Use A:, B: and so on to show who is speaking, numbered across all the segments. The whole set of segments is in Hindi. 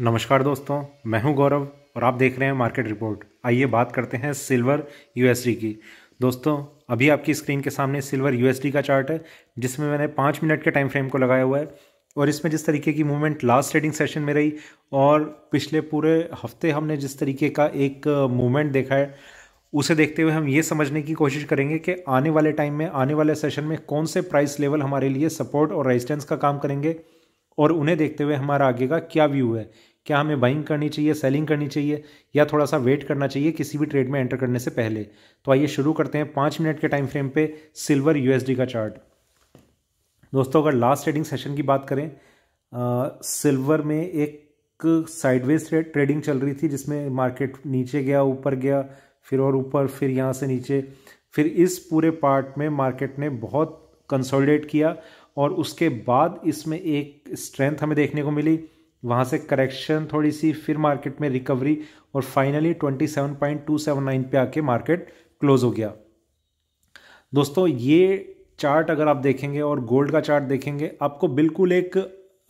A: नमस्कार दोस्तों मैं हूं गौरव और आप देख रहे हैं मार्केट रिपोर्ट आइए बात करते हैं सिल्वर यूएसडी की दोस्तों अभी आपकी स्क्रीन के सामने सिल्वर यूएसडी का चार्ट है जिसमें मैंने पाँच मिनट के टाइम फ्रेम को लगाया हुआ है और इसमें जिस तरीके की मूवमेंट लास्ट ट्रेडिंग सेशन में रही और पिछले पूरे हफ्ते हमने जिस तरीके का एक मूवमेंट देखा है उसे देखते हुए हम ये समझने की कोशिश करेंगे कि आने वाले टाइम में आने वाले सेशन में कौन से प्राइस लेवल हमारे लिए सपोर्ट और रेजिस्टेंस का काम करेंगे और उन्हें देखते हुए हमारा आगे का क्या व्यू है क्या हमें बाइंग करनी चाहिए सेलिंग करनी चाहिए या थोड़ा सा वेट करना चाहिए किसी भी ट्रेड में एंटर करने से पहले तो आइए शुरू करते हैं पाँच मिनट के टाइम फ्रेम पे सिल्वर यूएसडी का चार्ट दोस्तों अगर लास्ट ट्रेडिंग सेशन की बात करें आ, सिल्वर में एक साइडवेज ट्रेडिंग चल रही थी जिसमें मार्केट नीचे गया ऊपर गया फिर और ऊपर फिर यहाँ से नीचे फिर इस पूरे पार्ट में मार्केट ने बहुत कंसोलिडेट किया और उसके बाद इसमें एक स्ट्रेंथ हमें देखने को मिली वहाँ से करेक्शन थोड़ी सी फिर मार्केट में रिकवरी और फाइनली 27.279 पे आके मार्केट क्लोज हो गया दोस्तों ये चार्ट अगर आप देखेंगे और गोल्ड का चार्ट देखेंगे आपको बिल्कुल एक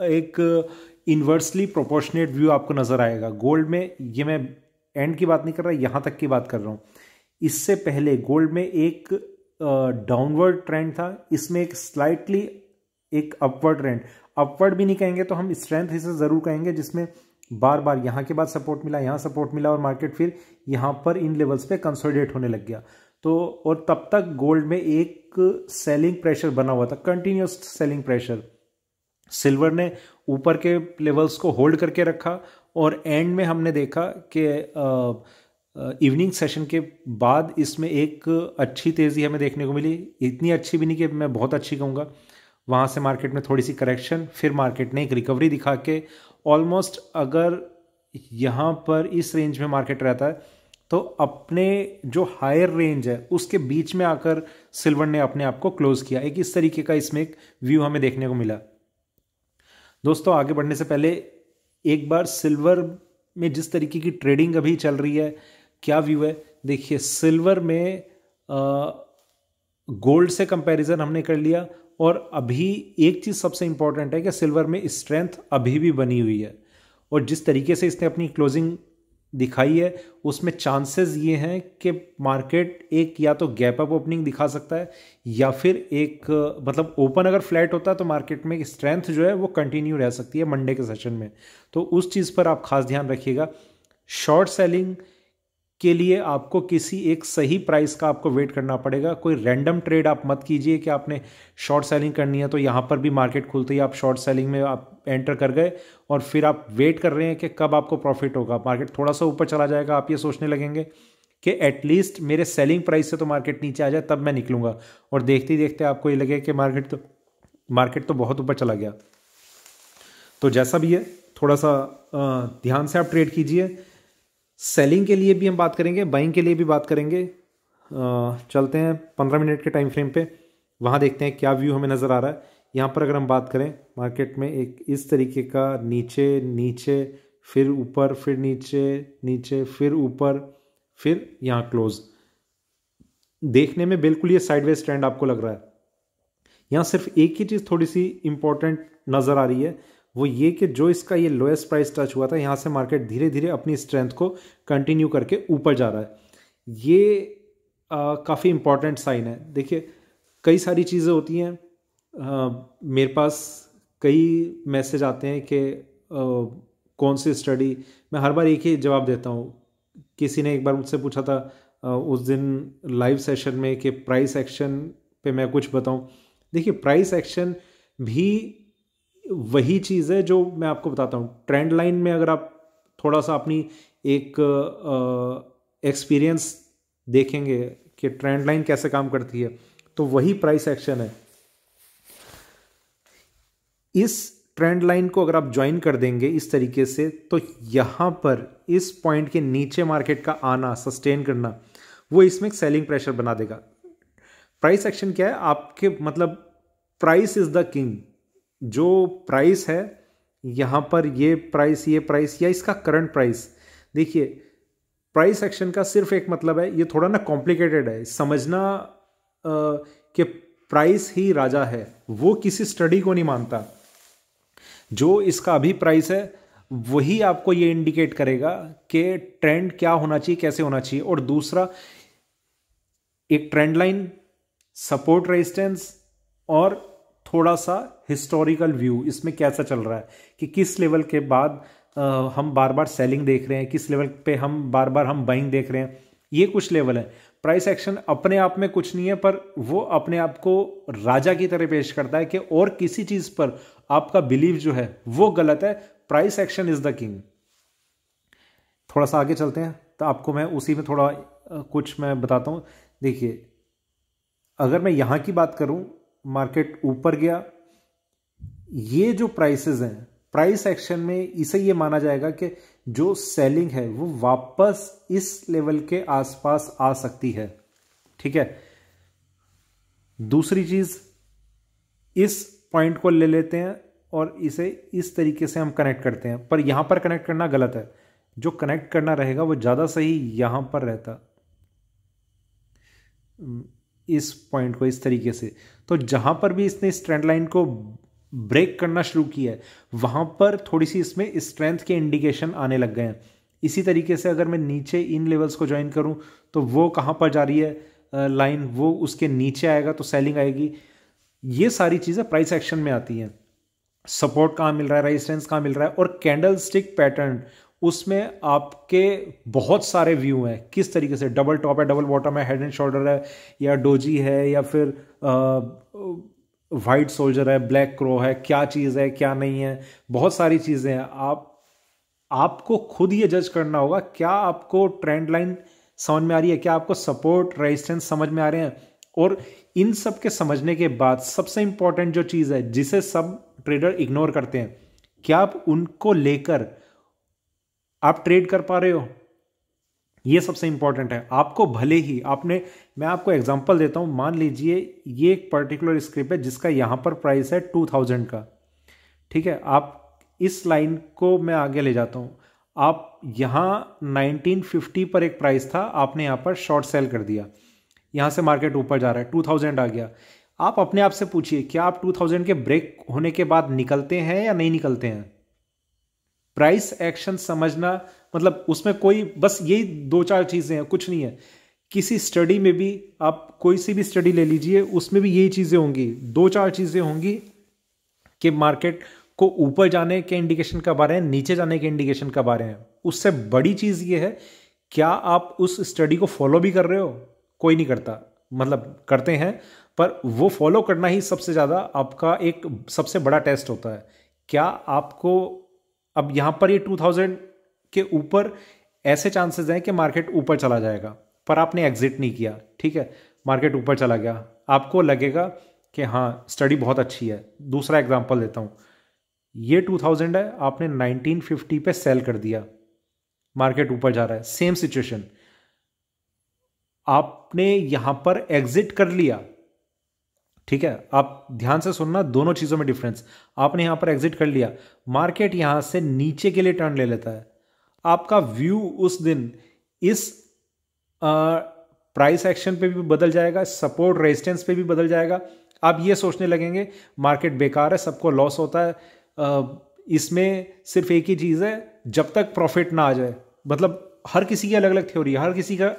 A: एक इन्वर्सली प्रोपोर्शनेट व्यू आपको नज़र आएगा गोल्ड में ये मैं एंड की बात नहीं कर रहा यहाँ तक की बात कर रहा हूँ इससे पहले गोल्ड में एक डाउनवर्ड ट्रेंड था इसमें एक स्लाइटली एक अपवर्ड ट्रेंड अपवर्ड भी नहीं कहेंगे तो हम स्ट्रेंथ हिस्से ज़रूर कहेंगे जिसमें बार बार यहाँ के बाद सपोर्ट मिला यहाँ सपोर्ट मिला और मार्केट फिर यहाँ पर इन लेवल्स पे कंसोलिडेट होने लग गया तो और तब तक गोल्ड में एक सेलिंग प्रेशर बना हुआ था कंटिन्यूस सेलिंग प्रेशर सिल्वर ने ऊपर के लेवल्स को होल्ड करके रखा और एंड में हमने देखा कि इवनिंग सेशन के बाद इसमें एक अच्छी तेज़ी हमें देखने को मिली इतनी अच्छी भी नहीं कि मैं बहुत अच्छी कहूँगा वहाँ से मार्केट में थोड़ी सी करेक्शन फिर मार्केट ने एक रिकवरी दिखा के ऑलमोस्ट अगर यहाँ पर इस रेंज में मार्केट रहता है तो अपने जो हायर रेंज है उसके बीच में आकर सिल्वर ने अपने आप को क्लोज किया एक इस तरीके का इसमें एक व्यू हमें देखने को मिला दोस्तों आगे बढ़ने से पहले एक बार सिल्वर में जिस तरीके की ट्रेडिंग अभी चल रही है क्या व्यू है देखिए सिल्वर में आ, गोल्ड से कंपैरिजन हमने कर लिया और अभी एक चीज़ सबसे इम्पॉर्टेंट है कि सिल्वर में स्ट्रेंथ अभी भी बनी हुई है और जिस तरीके से इसने अपनी क्लोजिंग दिखाई है उसमें चांसेस ये हैं कि मार्केट एक या तो गैप अप ओपनिंग दिखा सकता है या फिर एक मतलब ओपन अगर फ्लैट होता है तो मार्केट में स्ट्रेंथ जो है वो कंटिन्यू रह सकती है मंडे के सेशन में तो उस चीज़ पर आप खास ध्यान रखिएगा शॉर्ट सेलिंग के लिए आपको किसी एक सही प्राइस का आपको वेट करना पड़ेगा कोई रैंडम ट्रेड आप मत कीजिए कि आपने शॉर्ट सेलिंग करनी है तो यहाँ पर भी मार्केट खुलते ही आप शॉर्ट सेलिंग में आप एंटर कर गए और फिर आप वेट कर रहे हैं कि कब आपको प्रॉफिट होगा मार्केट थोड़ा सा ऊपर चला जाएगा आप ये सोचने लगेंगे कि एटलीस्ट मेरे सेलिंग प्राइस से तो मार्केट नीचे आ जाए तब मैं निकलूँगा और देखते ही देखते आपको ये लगे कि मार्केट तो मार्केट तो बहुत ऊपर चला गया तो जैसा भी है थोड़ा सा ध्यान से आप ट्रेड कीजिए सेलिंग के लिए भी हम बात करेंगे बाइंग के लिए भी बात करेंगे चलते हैं पंद्रह मिनट के टाइम फ्रेम पे वहाँ देखते हैं क्या व्यू हमें नज़र आ रहा है यहाँ पर अगर हम बात करें मार्केट में एक इस तरीके का नीचे नीचे फिर ऊपर फिर नीचे नीचे फिर ऊपर फिर यहाँ क्लोज देखने में बिल्कुल ये साइडवेज ट्रेंड आपको लग रहा है यहाँ सिर्फ एक ही चीज़ थोड़ी सी इम्पोर्टेंट नज़र आ रही है वो ये कि जो इसका ये लोएस्ट प्राइस टच हुआ था यहाँ से मार्केट धीरे धीरे अपनी स्ट्रेंथ को कंटिन्यू करके ऊपर जा रहा है ये काफ़ी इम्पॉर्टेंट साइन है देखिए कई सारी चीज़ें होती हैं मेरे पास कई मैसेज आते हैं कि कौन सी स्टडी मैं हर बार एक ही जवाब देता हूँ किसी ने एक बार मुझसे पूछा था आ, उस दिन लाइव सेशन में कि प्राइस एक्शन पे मैं कुछ बताऊँ देखिए प्राइस एक्शन भी वही चीज़ है जो मैं आपको बताता हूँ ट्रेंड लाइन में अगर आप थोड़ा सा अपनी एक एक्सपीरियंस देखेंगे कि ट्रेंड लाइन कैसे काम करती है तो वही प्राइस एक्शन है इस ट्रेंड लाइन को अगर आप ज्वाइन कर देंगे इस तरीके से तो यहाँ पर इस पॉइंट के नीचे मार्केट का आना सस्टेन करना वो इसमें सेलिंग प्रेशर बना देगा प्राइस एक्शन क्या है आपके मतलब प्राइस इज द किंग जो प्राइस है यहाँ पर ये प्राइस ये प्राइस या इसका करंट प्राइस देखिए प्राइस एक्शन का सिर्फ एक मतलब है ये थोड़ा ना कॉम्प्लिकेटेड है समझना कि प्राइस ही राजा है वो किसी स्टडी को नहीं मानता जो इसका अभी प्राइस है वही आपको ये इंडिकेट करेगा कि ट्रेंड क्या होना चाहिए कैसे होना चाहिए और दूसरा एक ट्रेंड लाइन सपोर्ट रेजिस्टेंस और थोड़ा सा हिस्टोरिकल व्यू इसमें कैसा चल रहा है कि किस लेवल के बाद आ, हम बार बार सेलिंग देख रहे हैं किस लेवल पे हम बार बार हम बाइंग देख रहे हैं ये कुछ लेवल है प्राइस एक्शन अपने आप में कुछ नहीं है पर वो अपने आप को राजा की तरह पेश करता है कि और किसी चीज़ पर आपका बिलीव जो है वो गलत है price action is the king थोड़ा सा आगे चलते हैं तो आपको मैं उसी में थोड़ा कुछ मैं बताता हूं देखिए अगर मैं यहां की बात करूं मार्केट ऊपर गया ये जो प्राइसेस हैं प्राइस एक्शन में इसे ये माना जाएगा कि जो सेलिंग है वो वापस इस लेवल के आसपास आ सकती है ठीक है दूसरी चीज इस पॉइंट को ले लेते हैं और इसे इस तरीके से हम कनेक्ट करते हैं पर यहां पर कनेक्ट करना गलत है जो कनेक्ट करना रहेगा वो ज़्यादा सही यहां पर रहता इस पॉइंट को इस तरीके से तो जहाँ पर भी इसने स्ट्रेंड लाइन को ब्रेक करना शुरू किया है वहाँ पर थोड़ी सी इसमें स्ट्रेंथ के इंडिकेशन आने लग गए हैं इसी तरीके से अगर मैं नीचे इन लेवल्स को ज्वाइन करूँ तो वो कहाँ पर जा रही है लाइन वो उसके नीचे आएगा तो सेलिंग आएगी ये सारी चीज़ें प्राइस एक्शन में आती हैं सपोर्ट कहाँ मिल रहा है रेजिस्टेंस कहाँ मिल रहा है और कैंडल स्टिक पैटर्न उसमें आपके बहुत सारे व्यू हैं किस तरीके से डबल टॉप है डबल बॉटम है हेड एंड शोल्डर है या डोजी है या फिर वाइट सोल्जर है ब्लैक क्रो है क्या चीज़ है क्या नहीं है बहुत सारी चीज़ें हैं आप आपको खुद ये जज करना होगा क्या आपको ट्रेंड लाइन समझ में आ रही है क्या आपको सपोर्ट रेजिस्टेंस समझ में आ रहे हैं और इन सब के समझने के बाद सबसे इंपॉर्टेंट जो चीज़ है जिसे सब ट्रेडर इग्नोर करते हैं क्या आप उनको लेकर आप ट्रेड कर पा रहे हो ये सबसे इंपॉर्टेंट है आपको भले ही आपने मैं आपको एग्जांपल देता हूं मान लीजिए ये एक पर्टिकुलर स्क्रिप्ट है जिसका यहां पर प्राइस है टू थाउजेंड का ठीक है आप इस लाइन को मैं आगे ले जाता हूं आप नाइनटीन 1950 पर एक प्राइस था आपने यहां पर शॉर्ट सेल कर दिया यहां से मार्केट ऊपर जा रहा है टू थाउजेंड आ गया आप अपने आप से पूछिए क्या आप टू थाउजेंड के ब्रेक होने के बाद निकलते हैं या नहीं निकलते हैं प्राइस एक्शन समझना मतलब उसमें कोई बस यही दो चार चीज़ें हैं कुछ नहीं है किसी स्टडी में भी आप कोई सी भी स्टडी ले लीजिए उसमें भी यही चीज़ें होंगी दो चार चीज़ें होंगी कि मार्केट को ऊपर जाने के इंडिकेशन कब आ रहे हैं नीचे जाने के इंडिकेशन कब आ रहे हैं उससे बड़ी चीज़ ये है क्या आप उस स्टडी को फॉलो भी कर रहे हो कोई नहीं करता मतलब करते हैं पर वो फॉलो करना ही सबसे ज़्यादा आपका एक सबसे बड़ा टेस्ट होता है क्या आपको अब यहाँ पर ये 2000 के ऊपर ऐसे चांसेस हैं कि मार्केट ऊपर चला जाएगा पर आपने एग्जिट नहीं किया ठीक है मार्केट ऊपर चला गया आपको लगेगा कि हाँ स्टडी बहुत अच्छी है दूसरा एग्जाम्पल देता हूँ ये 2000 है आपने 1950 पे सेल कर दिया मार्केट ऊपर जा रहा है सेम सिचुएशन आपने यहां पर एग्जिट कर लिया ठीक है आप ध्यान से सुनना दोनों चीज़ों में डिफरेंस आपने यहां पर एग्जिट कर लिया मार्केट यहां से नीचे के लिए टर्न ले लेता है आपका व्यू उस दिन इस प्राइस एक्शन पे भी बदल जाएगा सपोर्ट रेजिस्टेंस पे भी बदल जाएगा आप ये सोचने लगेंगे मार्केट बेकार है सबको लॉस होता है इसमें सिर्फ एक ही चीज़ है जब तक प्रॉफिट ना आ जाए मतलब हर किसी की अलग अलग थ्योरी है हर किसी का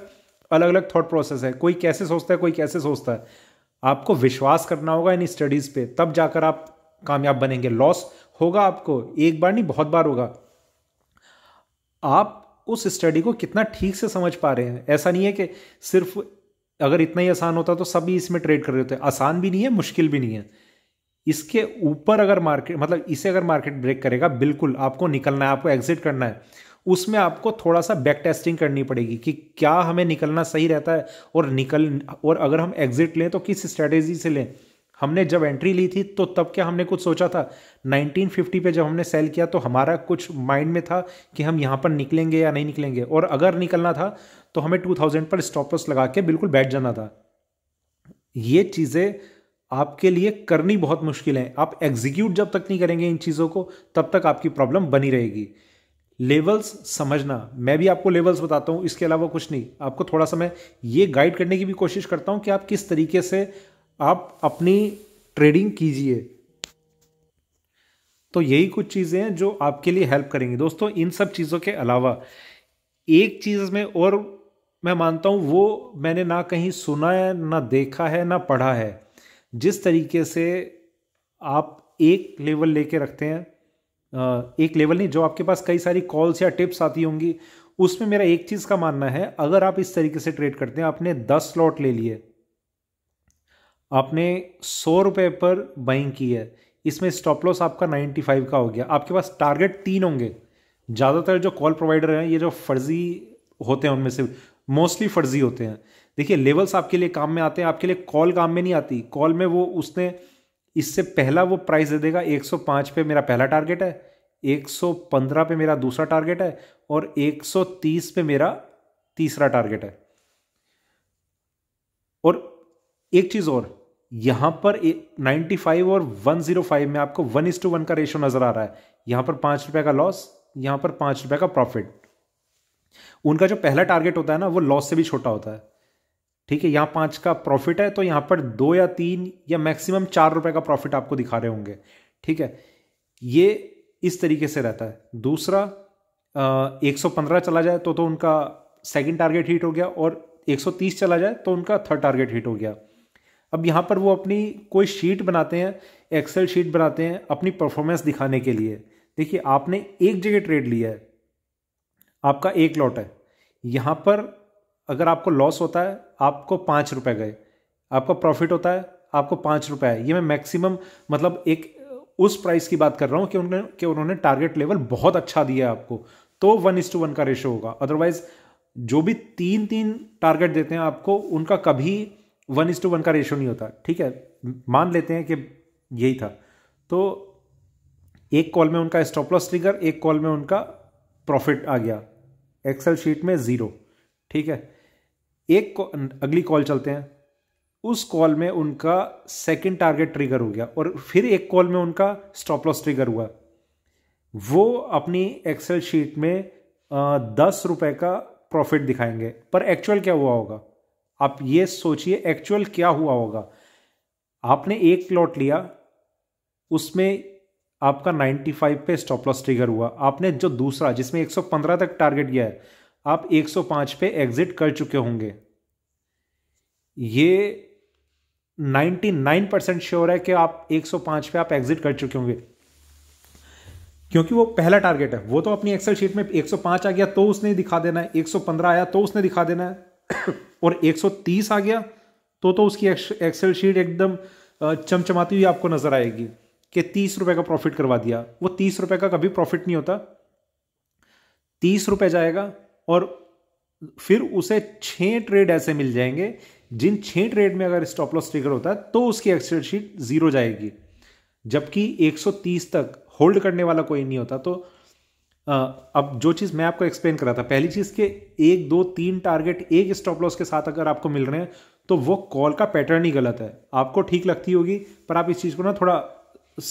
A: अलग अलग थॉट प्रोसेस है कोई कैसे सोचता है कोई कैसे सोचता है आपको विश्वास करना होगा इन स्टडीज़ पे तब जाकर आप कामयाब बनेंगे लॉस होगा आपको एक बार नहीं बहुत बार होगा आप उस स्टडी को कितना ठीक से समझ पा रहे हैं ऐसा नहीं है कि सिर्फ अगर इतना ही आसान होता तो सभी इसमें ट्रेड कर रहे होते आसान भी नहीं है मुश्किल भी नहीं है इसके ऊपर अगर मार्केट मतलब इसे अगर मार्केट ब्रेक करेगा बिल्कुल आपको निकलना है आपको एग्जिट करना है उसमें आपको थोड़ा सा बैक टेस्टिंग करनी पड़ेगी कि क्या हमें निकलना सही रहता है और निकल और अगर हम एग्जिट लें तो किस स्ट्रेटेजी से लें हमने जब एंट्री ली थी तो तब क्या हमने कुछ सोचा था 1950 पे जब हमने सेल किया तो हमारा कुछ माइंड में था कि हम यहाँ पर निकलेंगे या नहीं निकलेंगे और अगर निकलना था तो हमें 2000 पर स्टॉपर्स लगा के बिल्कुल बैठ जाना था ये चीज़ें आपके लिए करनी बहुत मुश्किल है आप एग्जीक्यूट जब तक नहीं करेंगे इन चीज़ों को तब तक आपकी प्रॉब्लम बनी रहेगी लेवल्स समझना मैं भी आपको लेवल्स बताता हूँ इसके अलावा कुछ नहीं आपको थोड़ा सा मैं ये गाइड करने की भी कोशिश करता हूँ कि आप किस तरीके से आप अपनी ट्रेडिंग कीजिए तो यही कुछ चीज़ें हैं जो आपके लिए हेल्प करेंगी दोस्तों इन सब चीज़ों के अलावा एक चीज़ में और मैं मानता हूँ वो मैंने ना कहीं सुना है ना देखा है ना पढ़ा है जिस तरीके से आप एक लेवल लेके रखते हैं एक लेवल नहीं जो आपके पास कई सारी कॉल्स या टिप्स आती होंगी उसमें मेरा एक चीज़ का मानना है अगर आप इस तरीके से ट्रेड करते हैं आपने दस स्लॉट ले लिए आपने सौ रुपए पर बाइंग की है इसमें स्टॉप लॉस आपका नाइन्टी फाइव का हो गया आपके पास टारगेट तीन होंगे ज़्यादातर जो कॉल प्रोवाइडर हैं ये जो फर्जी होते हैं उनमें से मोस्टली फर्जी होते हैं देखिए लेवल्स आपके लिए काम में आते हैं आपके लिए कॉल काम में नहीं आती कॉल में वो उसने इससे पहला वो प्राइस दे देगा 105 पे मेरा पहला टारगेट है 115 पे मेरा दूसरा टारगेट है और 130 पे मेरा तीसरा टारगेट है और एक चीज़ और यहां पर 95 और 105 में आपको वन इज टू वन का रेशो नज़र आ रहा है यहां पर पांच रुपए का लॉस यहां पर पांच रुपए का प्रॉफिट उनका जो पहला टारगेट होता है ना वो लॉस से भी छोटा होता है ठीक है यहाँ पाँच का प्रॉफिट है तो यहाँ पर दो या तीन या मैक्सिमम चार रुपए का प्रॉफिट आपको दिखा रहे होंगे ठीक है ये इस तरीके से रहता है दूसरा एक सौ पंद्रह चला जाए तो तो उनका सेकंड टारगेट हिट हो गया और एक सौ तीस चला जाए तो उनका थर्ड टारगेट हिट हो गया अब यहाँ पर वो अपनी कोई शीट बनाते हैं एक्सेल शीट बनाते हैं अपनी परफॉर्मेंस दिखाने के लिए देखिए आपने एक जगह ट्रेड लिया है आपका एक लॉट है यहाँ पर अगर आपको लॉस होता है आपको पाँच रुपए गए आपका प्रॉफिट होता है आपको पाँच रुपए आए ये मैं मैक्सिमम मतलब एक उस प्राइस की बात कर रहा हूँ कि उन्होंने कि उन्होंने टारगेट लेवल बहुत अच्छा दिया है आपको तो वन इज टू वन का रेशो होगा अदरवाइज जो भी तीन तीन टारगेट देते हैं आपको उनका कभी वन इज टू वन का रेशो नहीं होता ठीक है मान लेते हैं कि यही था तो एक कॉल में उनका स्टॉप लॉस ट्रिगर एक कॉल में उनका प्रॉफिट आ गया एक्सेल शीट में ज़ीरो ठीक है एक अगली कॉल चलते हैं उस कॉल में उनका सेकंड टारगेट ट्रिगर हो गया और फिर एक कॉल में उनका स्टॉप लॉस ट्रिगर हुआ वो अपनी एक्सेल शीट में दस रुपए का प्रॉफिट दिखाएंगे पर एक्चुअल क्या हुआ होगा आप ये सोचिए एक्चुअल क्या हुआ होगा आपने एक लॉट लिया उसमें आपका 95 पे स्टॉप लॉस ट्रिगर हुआ आपने जो दूसरा जिसमें 115 तक टारगेट किया है आप 105 पे एग्जिट कर चुके होंगे ये 99 परसेंट श्योर है कि आप 105 पे आप एग्जिट कर चुके होंगे क्योंकि वो पहला टारगेट है वो तो अपनी एक्सेल शीट में 105 आ गया तो उसने दिखा देना है 115 आया तो उसने दिखा देना है और 130 आ गया तो तो उसकी एक्सेल शीट एकदम चमचमाती हुई आपको नजर आएगी कि तीस रुपए का प्रॉफिट करवा दिया वो तीस रुपए का कभी प्रॉफिट नहीं होता तीस रुपए जाएगा और फिर उसे छह ट्रेड ऐसे मिल जाएंगे जिन छह ट्रेड में अगर स्टॉप लॉस ट्रिगर होता है तो उसकी एक्सटेड शीट जीरो जाएगी जबकि 130 तक होल्ड करने वाला कोई नहीं होता तो अब जो चीज़ मैं आपको एक्सप्लेन करा था पहली चीज़ के एक दो तीन टारगेट एक स्टॉप लॉस के साथ अगर आपको मिल रहे हैं तो वो कॉल का पैटर्न ही गलत है आपको ठीक लगती होगी पर आप इस चीज़ को ना थोड़ा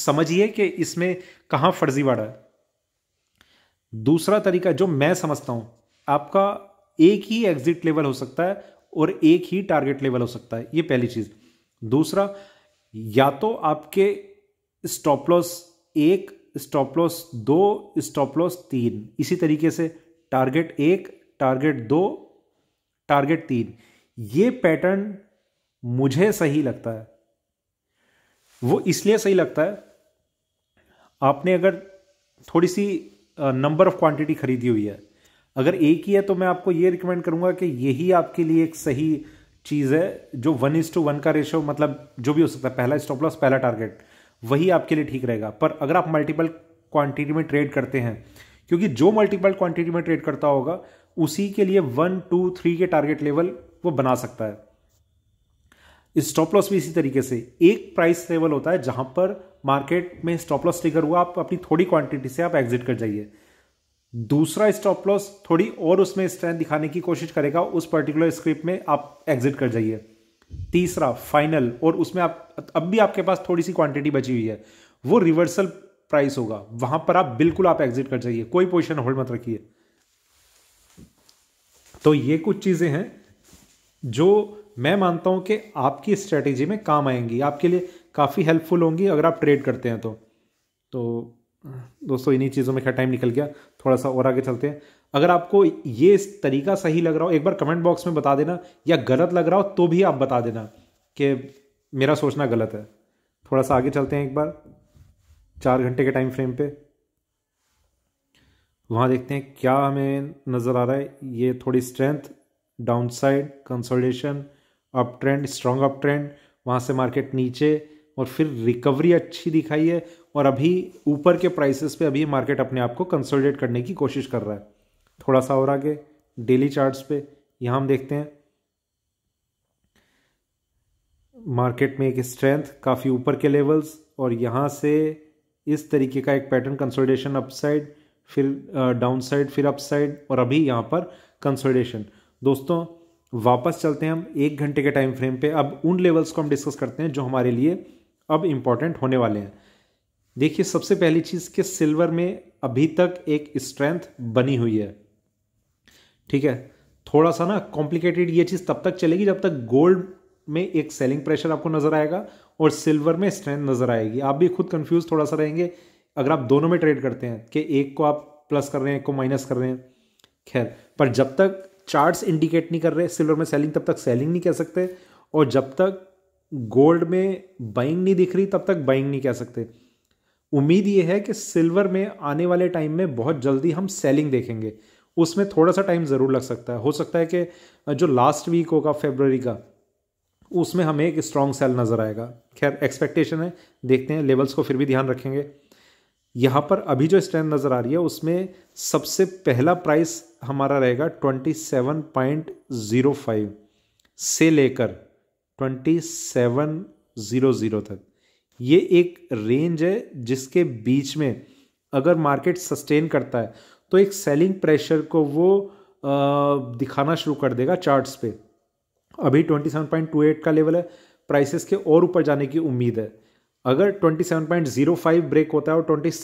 A: समझिए कि इसमें कहां फर्जीवाड़ा है दूसरा तरीका जो मैं समझता हूं आपका एक ही एग्जिट लेवल हो सकता है और एक ही टारगेट लेवल हो सकता है ये पहली चीज़ दूसरा या तो आपके स्टॉप लॉस एक स्टॉप लॉस दो स्टॉप लॉस तीन इसी तरीके से टारगेट एक टारगेट दो टारगेट तीन ये पैटर्न मुझे सही लगता है वो इसलिए सही लगता है आपने अगर थोड़ी सी नंबर ऑफ क्वांटिटी खरीदी हुई है अगर एक ही है तो मैं आपको ये रिकमेंड करूंगा कि यही आपके लिए एक सही चीज़ है जो वन इज टू वन का रेशो मतलब जो भी हो सकता है पहला स्टॉप लॉस पहला टारगेट वही आपके लिए ठीक रहेगा पर अगर आप मल्टीपल क्वांटिटी में ट्रेड करते हैं क्योंकि जो मल्टीपल क्वांटिटी में ट्रेड करता होगा उसी के लिए वन टू थ्री के टारगेट लेवल वो बना सकता है स्टॉप लॉस भी इसी तरीके से एक प्राइस लेवल होता है जहां पर मार्केट में स्टॉप लॉस टिकर हुआ आप अपनी थोड़ी क्वांटिटी से आप एग्जिट कर जाइए दूसरा स्टॉप लॉस थोड़ी और उसमें स्ट्रेंथ दिखाने की कोशिश करेगा उस पर्टिकुलर स्क्रिप्ट में आप एग्जिट कर जाइए तीसरा फाइनल और उसमें आप अब भी आपके पास थोड़ी सी क्वांटिटी बची हुई है वो रिवर्सल प्राइस होगा वहां पर आप बिल्कुल आप एग्जिट कर जाइए कोई पोजिशन होल्ड मत रखिए तो ये कुछ चीजें हैं जो मैं मानता हूं कि आपकी स्ट्रेटेजी में काम आएंगी आपके लिए काफ़ी हेल्पफुल होंगी अगर आप ट्रेड करते हैं तो तो दोस्तों इन्हीं चीज़ों में क्या टाइम निकल गया थोड़ा सा और आगे चलते हैं अगर आपको ये तरीका सही लग रहा हो एक बार कमेंट बॉक्स में बता देना या गलत लग रहा हो तो भी आप बता देना कि मेरा सोचना गलत है थोड़ा सा आगे चलते हैं एक बार चार घंटे के टाइम फ्रेम पे वहाँ देखते हैं क्या हमें नज़र आ रहा है ये थोड़ी strength down side consolidation up trend strong up trend वहाँ से मार्केट नीचे और फिर रिकवरी अच्छी दिखाई है और अभी ऊपर के प्राइसेस पे अभी मार्केट अपने आप को कंसोलिडेट करने की कोशिश कर रहा है थोड़ा सा और आगे डेली चार्ट्स पे यहाँ हम देखते हैं मार्केट में एक स्ट्रेंथ काफ़ी ऊपर के लेवल्स और यहाँ से इस तरीके का एक पैटर्न कंसोलिडेशन अपसाइड फिर डाउन साइड फिर अपसाइड और अभी यहाँ पर कंसोलिडेशन दोस्तों वापस चलते हैं हम एक घंटे के टाइम फ्रेम पे अब उन लेवल्स को हम डिस्कस करते हैं जो हमारे लिए अब इम्पॉर्टेंट होने वाले हैं देखिए सबसे पहली चीज़ कि सिल्वर में अभी तक एक स्ट्रेंथ बनी हुई है ठीक है थोड़ा सा ना कॉम्प्लिकेटेड ये चीज़ तब तक चलेगी जब तक गोल्ड में एक सेलिंग प्रेशर आपको नज़र आएगा और सिल्वर में स्ट्रेंथ नज़र आएगी आप भी खुद कंफ्यूज थोड़ा सा रहेंगे अगर आप दोनों में ट्रेड करते हैं कि एक को आप प्लस कर रहे हैं एक को माइनस कर रहे हैं खैर पर जब तक चार्ट्स इंडिकेट नहीं कर रहे सिल्वर में सेलिंग तब तक सेलिंग नहीं कह सकते और जब तक गोल्ड में बाइंग नहीं दिख रही तब तक बाइंग नहीं कह सकते उम्मीद ये है कि सिल्वर में आने वाले टाइम में बहुत जल्दी हम सेलिंग देखेंगे उसमें थोड़ा सा टाइम ज़रूर लग सकता है हो सकता है कि जो लास्ट वीक होगा फेबररी का उसमें हमें एक स्ट्रॉन्ग सेल नज़र आएगा खैर एक्सपेक्टेशन है देखते हैं लेवल्स को फिर भी ध्यान रखेंगे यहाँ पर अभी जो स्ट्रेंथ नज़र आ रही है उसमें सबसे पहला प्राइस हमारा रहेगा twenty seven point zero five से लेकर ट्वेंटी सेवन ज़ीरो ज़ीरो तक ये एक रेंज है जिसके बीच में अगर मार्केट सस्टेन करता है तो एक सेलिंग प्रेशर को वो दिखाना शुरू कर देगा चार्ट्स पे अभी 27.28 का लेवल है प्राइसेस के और ऊपर जाने की उम्मीद है अगर 27.05 ब्रेक होता है और 27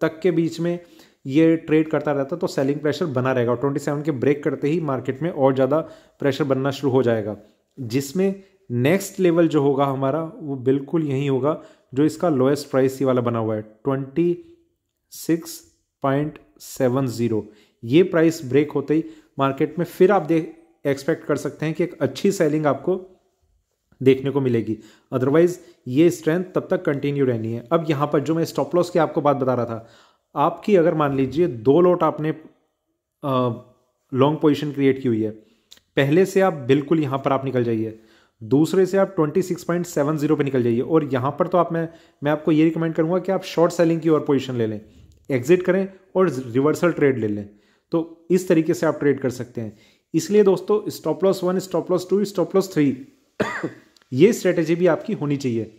A: तक के बीच में ये ट्रेड करता रहता है तो सेलिंग प्रेशर बना रहेगा और 27 के ब्रेक करते ही मार्केट में और ज़्यादा प्रेशर बनना शुरू हो जाएगा जिसमें नेक्स्ट लेवल जो होगा हमारा वो बिल्कुल यही होगा जो इसका लोएस्ट प्राइस ही वाला बना हुआ है twenty six point seven zero ये प्राइस ब्रेक होते ही मार्केट में फिर आप देख एक्सपेक्ट कर सकते हैं कि एक अच्छी सेलिंग आपको देखने को मिलेगी अदरवाइज ये स्ट्रेंथ तब तक कंटिन्यू रहनी है अब यहाँ पर जो मैं स्टॉप लॉस की आपको बात बता रहा था आपकी अगर मान लीजिए दो लोट आपने लॉन्ग पोजिशन क्रिएट की हुई है पहले से आप बिल्कुल यहाँ पर आप निकल जाइए दूसरे से आप 26.70 पे निकल जाइए और यहाँ पर तो आप मैं मैं आपको ये रिकमेंड करूँगा कि आप शॉर्ट सेलिंग की और पोजीशन ले लें एग्जिट करें और रिवर्सल ट्रेड ले लें तो इस तरीके से आप ट्रेड कर सकते हैं इसलिए दोस्तों stop loss one stop loss two stop loss three ये स्ट्रेटेजी भी आपकी होनी चाहिए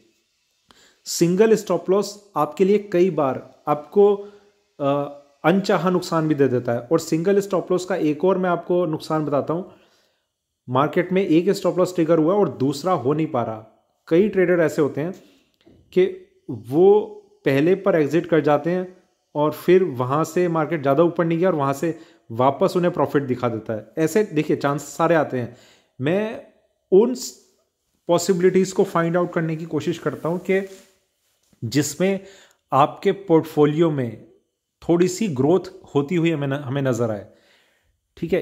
A: सिंगल स्टॉप लॉस आपके लिए कई बार आपको अनचाहा नुकसान भी दे देता है और सिंगल स्टॉप लॉस का एक और मैं आपको नुकसान बताता हूँ मार्केट में एक स्टॉप लॉस ट्रिगर हुआ और दूसरा हो नहीं पा रहा कई ट्रेडर ऐसे होते हैं कि वो पहले पर एग्जिट कर जाते हैं और फिर वहाँ से मार्केट ज़्यादा ऊपर नहीं गया और वहाँ से वापस उन्हें प्रॉफिट दिखा देता है ऐसे देखिए चांस सारे आते हैं मैं उन पॉसिबिलिटीज़ को फाइंड आउट करने की कोशिश करता हूँ कि जिसमें आपके पोर्टफोलियो में थोड़ी सी ग्रोथ होती हुई हमें हमें नज़र आए ठीक है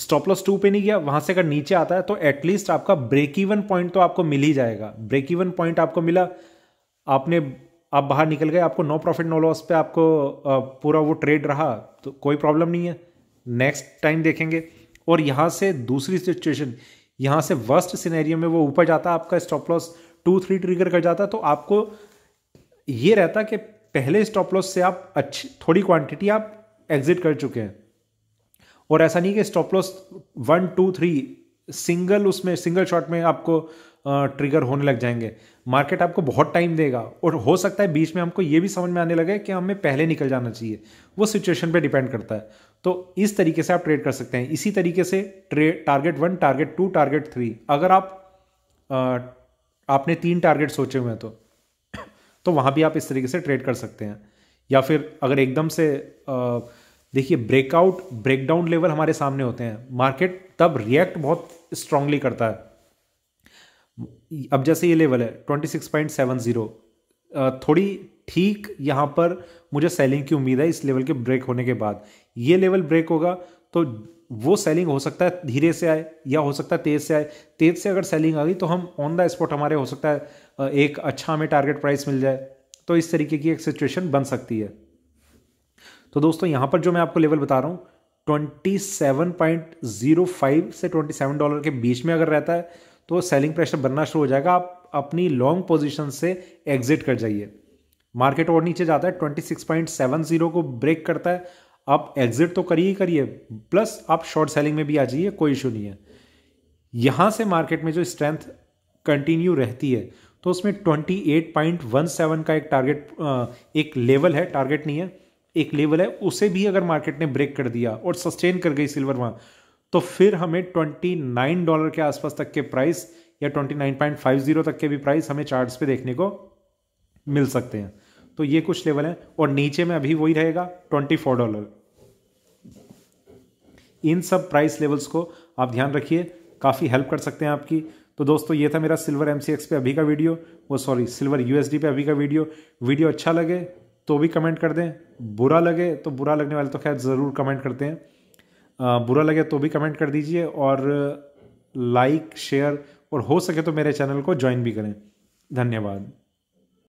A: स्टॉप लॉस टू पे नहीं गया वहां से अगर नीचे आता है तो एटलीस्ट आपका ब्रेक इवन पॉइंट तो आपको मिल ही जाएगा ब्रेक इवन पॉइंट आपको मिला आपने आप बाहर निकल गए आपको नो प्रॉफिट नो लॉस पे आपको पूरा वो ट्रेड रहा तो कोई प्रॉब्लम नहीं है नेक्स्ट टाइम देखेंगे और यहाँ से दूसरी सिचुएशन यहाँ से वर्स्ट सिनेरियो में वो ऊपर जाता आपका stop loss two three trigger कर जाता तो आपको ये रहता कि पहले स्टॉप लॉस से आप अच्छी थोड़ी क्वांटिटी आप एग्जिट कर चुके हैं और ऐसा नहीं कि stop loss one two three single उसमें सिंगल शॉट में आपको ट्रिगर होने लग जाएंगे मार्केट आपको बहुत टाइम देगा और हो सकता है बीच में हमको ये भी समझ में आने लगे कि हमें पहले निकल जाना चाहिए वो सिचुएशन पे डिपेंड करता है तो इस तरीके से आप ट्रेड कर सकते हैं इसी तरीके से trade target one target two target three अगर आप आ, आपने तीन टारगेट सोचे हुए हैं तो तो वहाँ भी आप इस तरीके से ट्रेड कर सकते हैं या फिर अगर एकदम से आ, देखिए ब्रेकआउट ब्रेकडाउन लेवल हमारे सामने होते हैं मार्केट तब रिएक्ट बहुत स्ट्रांगली करता है अब जैसे ये लेवल है twenty six point seven zero थोड़ी ठीक यहाँ पर मुझे सेलिंग की उम्मीद है इस लेवल के ब्रेक होने के बाद ये लेवल ब्रेक होगा तो वो सेलिंग हो सकता है धीरे से आए या हो सकता है तेज़ से आए तेज़ से अगर सेलिंग आ गई तो हम ऑन द स्पॉट हमारे हो सकता है एक अच्छा हमें टारगेट प्राइस मिल जाए तो इस तरीके की एक सिचुएशन बन सकती है तो दोस्तों यहाँ पर जो मैं आपको लेवल बता रहा हूँ 27.05 से 27 डॉलर के बीच में अगर रहता है तो सेलिंग प्रेशर बनना शुरू हो जाएगा आप अपनी लॉन्ग पोजिशन से एग्जिट कर जाइए मार्केट और नीचे जाता है 26.70 को ब्रेक करता है आप एग्जिट तो करिए ही करिए प्लस आप शॉर्ट सेलिंग में भी आ जाइए कोई इशू नहीं है यहाँ से मार्केट में जो स्ट्रेंथ कंटिन्यू रहती है तो उसमें 28.17 का एक टारगेट एक लेवल है टारगेट नहीं है एक लेवल है उसे भी अगर मार्केट ने ब्रेक कर दिया और सस्टेन कर गई सिल्वर वहाँ तो फिर हमें 29 डॉलर के आसपास तक के प्राइस या 29.50 तक के भी प्राइस हमें चार्ट्स पे देखने को मिल सकते हैं तो ये कुछ लेवल हैं और नीचे में अभी वही रहेगा 24 डॉलर इन सब प्राइस लेवल्स को आप ध्यान रखिए काफ़ी हेल्प कर सकते हैं आपकी तो दोस्तों ये था मेरा सिल्वर एम पे अभी का वीडियो वो सॉरी सिल्वर यूएसडी पे अभी का वीडियो वीडियो अच्छा लगे तो भी कमेंट कर दें बुरा लगे तो बुरा लगने वाले तो खैर ज़रूर कमेंट करते हैं आ, बुरा लगे तो भी कमेंट कर दीजिए और लाइक शेयर और हो सके तो मेरे चैनल को ज्वाइन भी करें धन्यवाद